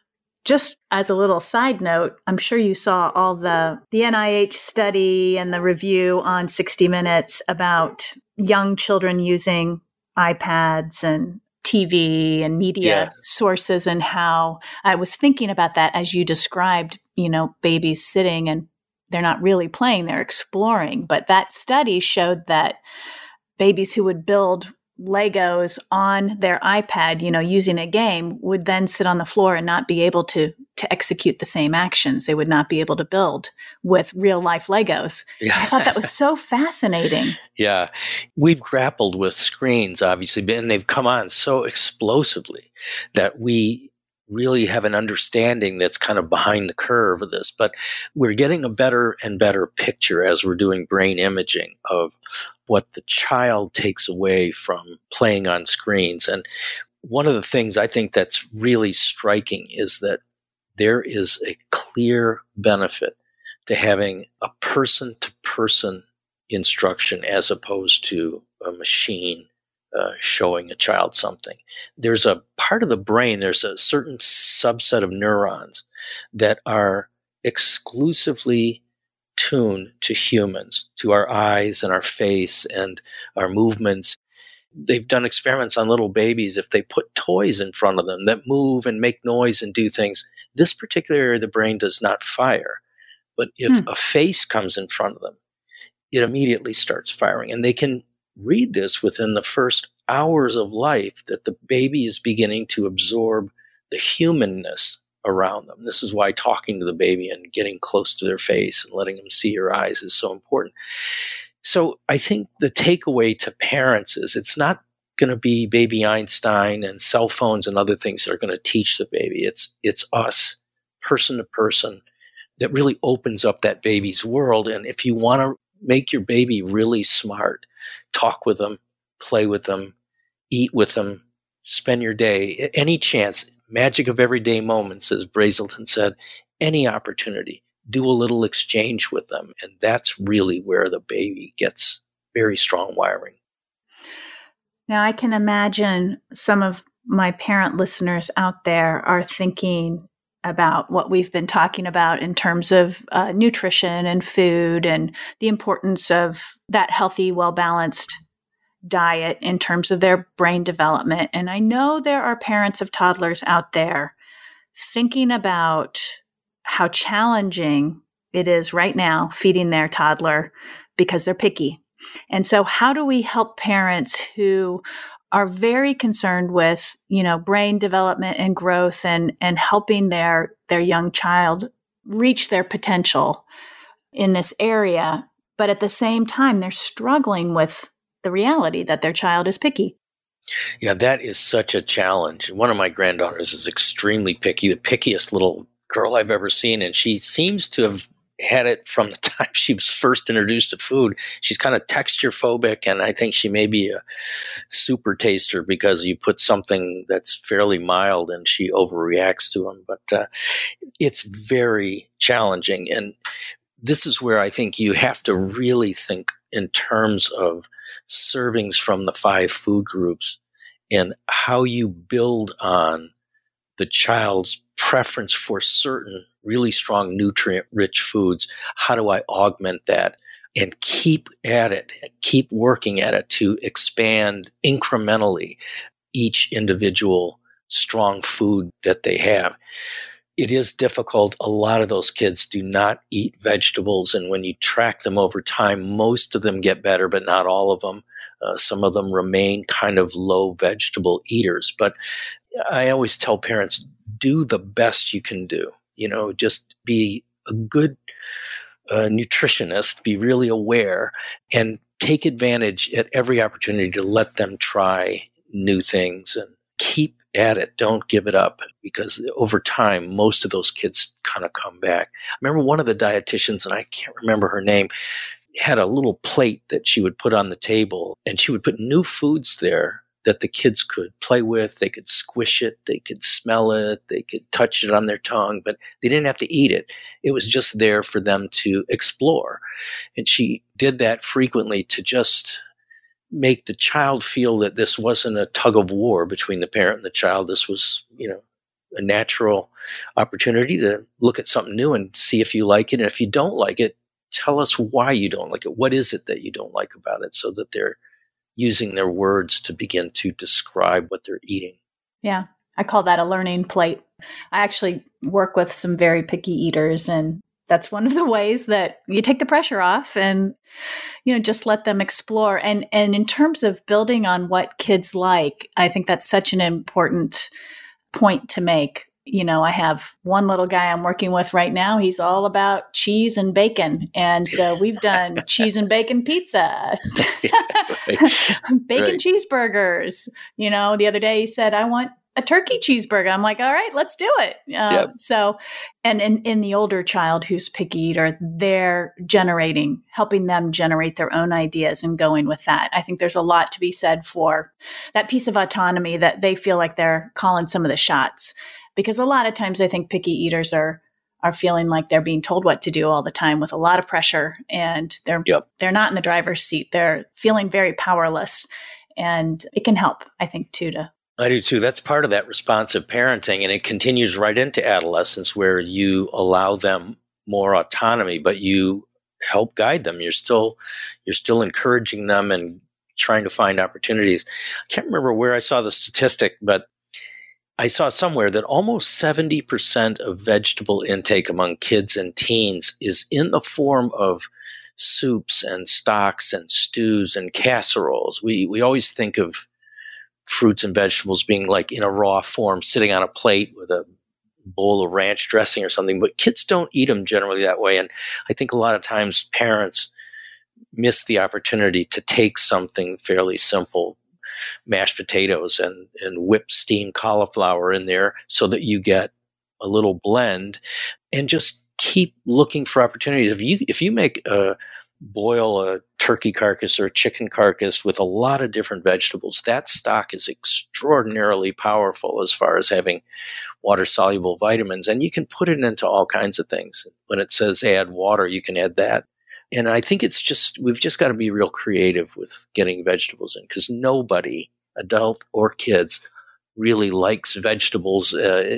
Just as a little side note, I'm sure you saw all the the NIH study and the review on 60 Minutes about young children using iPads and TV and media sources and how I was thinking about that as you described, you know, babies sitting and they're not really playing, they're exploring. But that study showed that babies who would build Legos on their iPad, you know, using a game would then sit on the floor and not be able to to execute the same actions. They would not be able to build with real life Legos. Yeah. I thought that was so fascinating. Yeah. We've grappled with screens obviously, and they've come on so explosively that we really have an understanding that's kind of behind the curve of this. But we're getting a better and better picture as we're doing brain imaging of what the child takes away from playing on screens. And one of the things I think that's really striking is that there is a clear benefit to having a person to person instruction as opposed to a machine uh, showing a child something. There's a part of the brain, there's a certain subset of neurons that are exclusively attuned to humans, to our eyes and our face and our movements. They've done experiments on little babies. If they put toys in front of them that move and make noise and do things, this particular area of the brain does not fire. But if hmm. a face comes in front of them, it immediately starts firing. And they can read this within the first hours of life that the baby is beginning to absorb the humanness around them. This is why talking to the baby and getting close to their face and letting them see your eyes is so important. So I think the takeaway to parents is it's not going to be baby Einstein and cell phones and other things that are going to teach the baby. It's it's us, person to person, that really opens up that baby's world. And if you want to make your baby really smart, talk with them, play with them, eat with them, spend your day any chance magic of everyday moments, as Brazelton said, any opportunity, do a little exchange with them. And that's really where the baby gets very strong wiring. Now, I can imagine some of my parent listeners out there are thinking about what we've been talking about in terms of uh, nutrition and food and the importance of that healthy, well balanced diet in terms of their brain development. And I know there are parents of toddlers out there thinking about how challenging it is right now feeding their toddler because they're picky. And so how do we help parents who are very concerned with, you know, brain development and growth and and helping their their young child reach their potential in this area, but at the same time they're struggling with the reality that their child is picky. Yeah, that is such a challenge. One of my granddaughters is extremely picky, the pickiest little girl I've ever seen, and she seems to have had it from the time she was first introduced to food. She's kind of texture phobic, and I think she may be a super taster because you put something that's fairly mild and she overreacts to them. But uh, it's very challenging. And this is where I think you have to really think in terms of servings from the five food groups and how you build on the child's preference for certain really strong nutrient rich foods. How do I augment that? and keep at it, keep working at it to expand incrementally each individual strong food that they have it is difficult. A lot of those kids do not eat vegetables. And when you track them over time, most of them get better, but not all of them. Uh, some of them remain kind of low vegetable eaters. But I always tell parents do the best you can do. You know, just be a good uh, nutritionist, be really aware, and take advantage at every opportunity to let them try new things and keep at it. Don't give it up because over time, most of those kids kind of come back. I remember one of the dietitians, and I can't remember her name, had a little plate that she would put on the table and she would put new foods there that the kids could play with. They could squish it, they could smell it, they could touch it on their tongue, but they didn't have to eat it. It was just there for them to explore. And she did that frequently to just make the child feel that this wasn't a tug of war between the parent and the child. This was, you know, a natural opportunity to look at something new and see if you like it. And if you don't like it, tell us why you don't like it. What is it that you don't like about it so that they're using their words to begin to describe what they're eating. Yeah, I call that a learning plate. I actually work with some very picky eaters, and that's one of the ways that you take the pressure off and you know just let them explore and and in terms of building on what kids like i think that's such an important point to make you know i have one little guy i'm working with right now he's all about cheese and bacon and so we've done cheese and bacon pizza yeah, right. bacon right. cheeseburgers you know the other day he said i want a turkey cheeseburger. I'm like, all right, let's do it. Uh, yep. So, and in, in the older child who's picky eater, they're generating, helping them generate their own ideas and going with that. I think there's a lot to be said for that piece of autonomy that they feel like they're calling some of the shots. Because a lot of times I think picky eaters are are feeling like they're being told what to do all the time with a lot of pressure and they're yep. they're not in the driver's seat. They're feeling very powerless and it can help i think too to I do too. That's part of that responsive parenting, and it continues right into adolescence where you allow them more autonomy, but you help guide them. You're still you're still encouraging them and trying to find opportunities. I can't remember where I saw the statistic, but I saw somewhere that almost 70% of vegetable intake among kids and teens is in the form of soups and stocks and stews and casseroles. We we always think of fruits and vegetables being like in a raw form, sitting on a plate with a bowl of ranch dressing or something. But kids don't eat them generally that way. And I think a lot of times parents miss the opportunity to take something fairly simple mashed potatoes and, and whip steamed cauliflower in there so that you get a little blend and just keep looking for opportunities. If you if you make a uh, boil a turkey carcass or a chicken carcass with a lot of different vegetables. That stock is extraordinarily powerful as far as having water soluble vitamins. And you can put it into all kinds of things. When it says add water, you can add that. And I think it's just, we've just got to be real creative with getting vegetables in because nobody, adult or kids, really likes vegetables. Uh,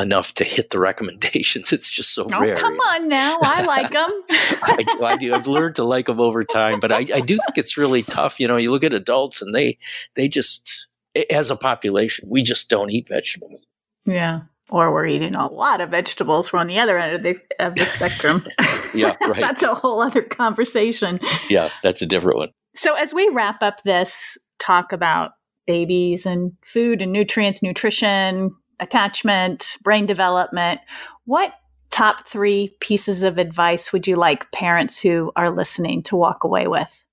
enough to hit the recommendations. It's just so oh, rare. Come on now, I like them. I do. I do. I've learned to like them over time, but I, I do think it's really tough. You know, you look at adults and they they just as a population, we just don't eat vegetables. Yeah. Or we're eating a lot of vegetables. We're on the other end of the, of the spectrum. yeah, right. that's a whole other conversation. Yeah, that's a different one. So, as we wrap up this talk about babies and food and nutrients, nutrition, attachment, brain development. What top three pieces of advice would you like parents who are listening to walk away with?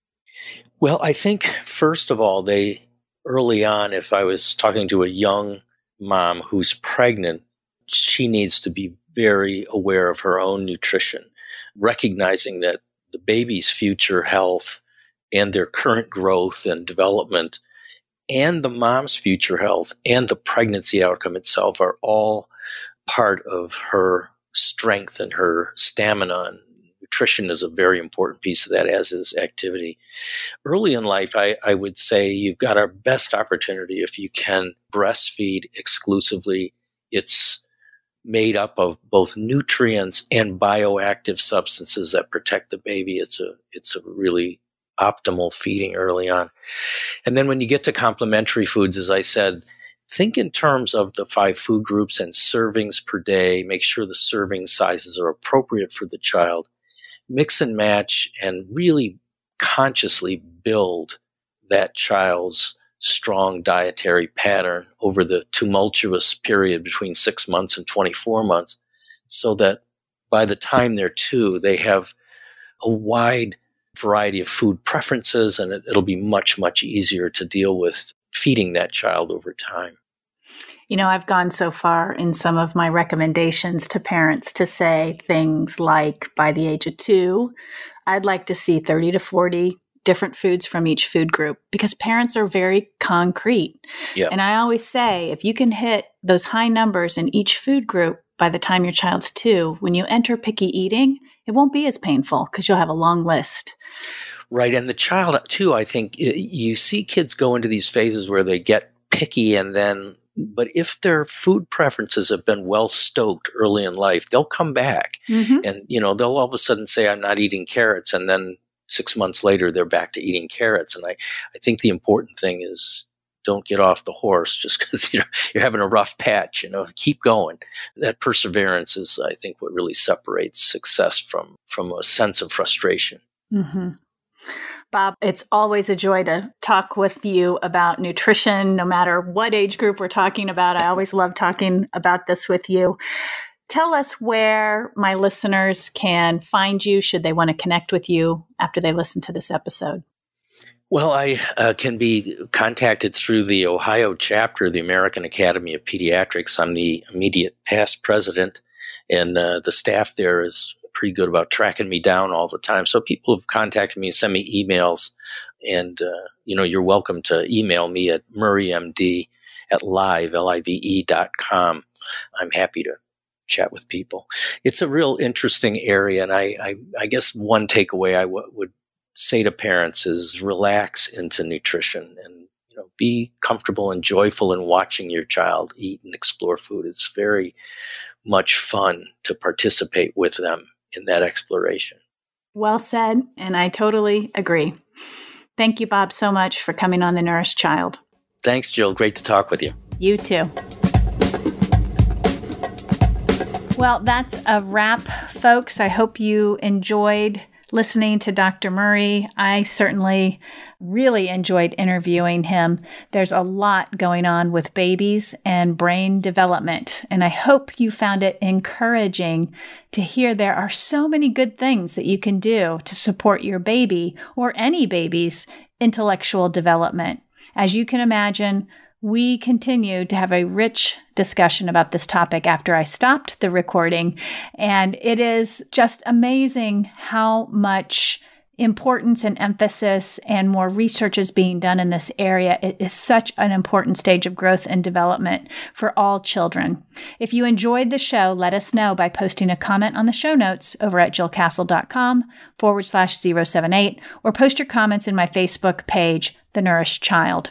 Well, I think, first of all, they early on, if I was talking to a young mom who's pregnant, she needs to be very aware of her own nutrition, recognizing that the baby's future health and their current growth and development and the mom's future health and the pregnancy outcome itself are all part of her strength and her stamina and nutrition is a very important piece of that as is activity early in life I, I would say you've got our best opportunity if you can breastfeed exclusively it's made up of both nutrients and bioactive substances that protect the baby. It's a it's a really optimal feeding early on. And then when you get to complementary foods, as I said, think in terms of the five food groups and servings per day. Make sure the serving sizes are appropriate for the child. Mix and match and really consciously build that child's strong dietary pattern over the tumultuous period between six months and 24 months so that by the time they're two, they have a wide variety of food preferences, and it, it'll be much, much easier to deal with feeding that child over time. You know, I've gone so far in some of my recommendations to parents to say things like by the age of two, I'd like to see 30 to 40 different foods from each food group because parents are very concrete. Yeah. And I always say if you can hit those high numbers in each food group by the time your child's two, when you enter picky eating, it won't be as painful because you'll have a long list. Right. And the child, too, I think you see kids go into these phases where they get picky and then but if their food preferences have been well stoked early in life they'll come back mm-hmm. and you know they'll all of a sudden say i'm not eating carrots and then six months later they're back to eating carrots and i i think the important thing is don't get off the horse just because you know, you're having a rough patch. You know, keep going. That perseverance is, I think, what really separates success from from a sense of frustration. Mm-hmm. Bob, it's always a joy to talk with you about nutrition, no matter what age group we're talking about. I always love talking about this with you. Tell us where my listeners can find you should they want to connect with you after they listen to this episode. Well, I uh, can be contacted through the Ohio chapter of the American Academy of Pediatrics. I'm the immediate past president, and uh, the staff there is pretty good about tracking me down all the time. So people have contacted me and sent me emails, and uh, you know you're welcome to email me at murraymd at live l-i-v-e dot com. I'm happy to chat with people. It's a real interesting area, and I I, I guess one takeaway I w- would say to parents is relax into nutrition and you know be comfortable and joyful in watching your child eat and explore food. It's very much fun to participate with them in that exploration. Well said, and I totally agree. Thank you, Bob, so much for coming on The Nourished Child. Thanks, Jill. Great to talk with you. You too. Well, that's a wrap, folks. I hope you enjoyed listening to Dr. Murray. I certainly really enjoyed interviewing him. There's a lot going on with babies and brain development, and I hope you found it encouraging to hear there are so many good things that you can do to support your baby or any baby's intellectual development. As you can imagine, we continued to have a rich discussion about this topic after I stopped the recording, and it is just amazing how much importance and emphasis and more research is being done in this area. It is such an important stage of growth and development for all children. If you enjoyed the show, let us know by posting a comment on the show notes over at jillcastle.com forward slash 078 or post your comments in my Facebook page, The Nourished Child.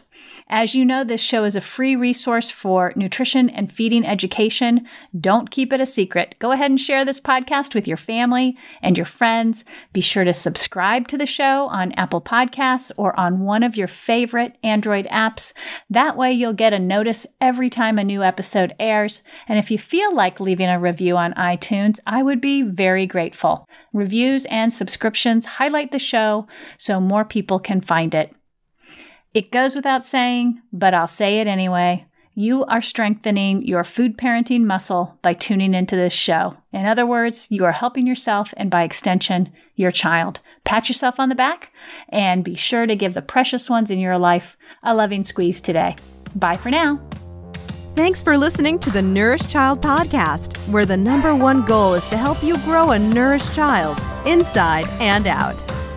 As you know, this show is a free resource for nutrition and feeding education. Don't keep it a secret. Go ahead and share this podcast with your family and your friends. Be sure to subscribe to the show on Apple Podcasts or on one of your favorite Android apps. That way, you'll get a notice every time a new episode airs. And if you feel like leaving a review on iTunes, I would be very grateful. Reviews and subscriptions highlight the show so more people can find it. It goes without saying, but I'll say it anyway. You are strengthening your food parenting muscle by tuning into this show. In other words, you are helping yourself and by extension, your child. Pat yourself on the back and be sure to give the precious ones in your life a loving squeeze today. Bye for now. Thanks for listening to the Nourish Child podcast, where the number one goal is to help you grow a nourished child inside and out.